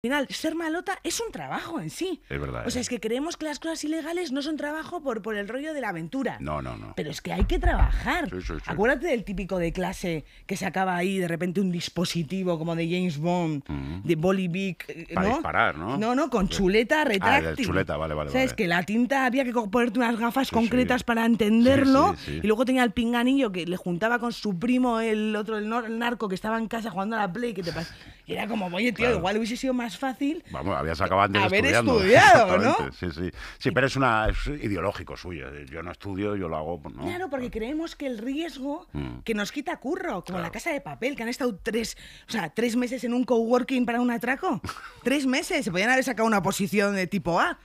Al final, ser malota es un trabajo en sí. Es verdad. O sea, eh. es que creemos que las cosas ilegales no son trabajo por, por el rollo de la aventura. No, no, no. Pero es que hay que trabajar. Acuérdate del típico de clase que se acaba ahí de repente un dispositivo como de James Bond, de Bolly Big. Eh, para disparar, ¿no? No, no, con chuleta ah, retráctil. Ah, chuleta, vale, vale. sea, Que la tinta había que ponerte unas gafas concretas para entenderlo. Y luego tenía el pinganillo que le juntaba con su primo, el otro, el, narco, que estaba en casa jugando a la play. Que te y era como, oye, tío, igual hubiese sido más más fácil. Vamos, habías acabado haber estudiando. estudiado, Sí, sí. Sí, pero es, una, ideológico suyo. Yo no estudio, yo lo hago. Pues, ¿no? Claro, porque creemos que el riesgo mm. que nos quita curro, como la casa de papel, que han estado tres, o sea, tres meses en un coworking para un atraco. tres meses, se podían haber sacado una posición de tipo A.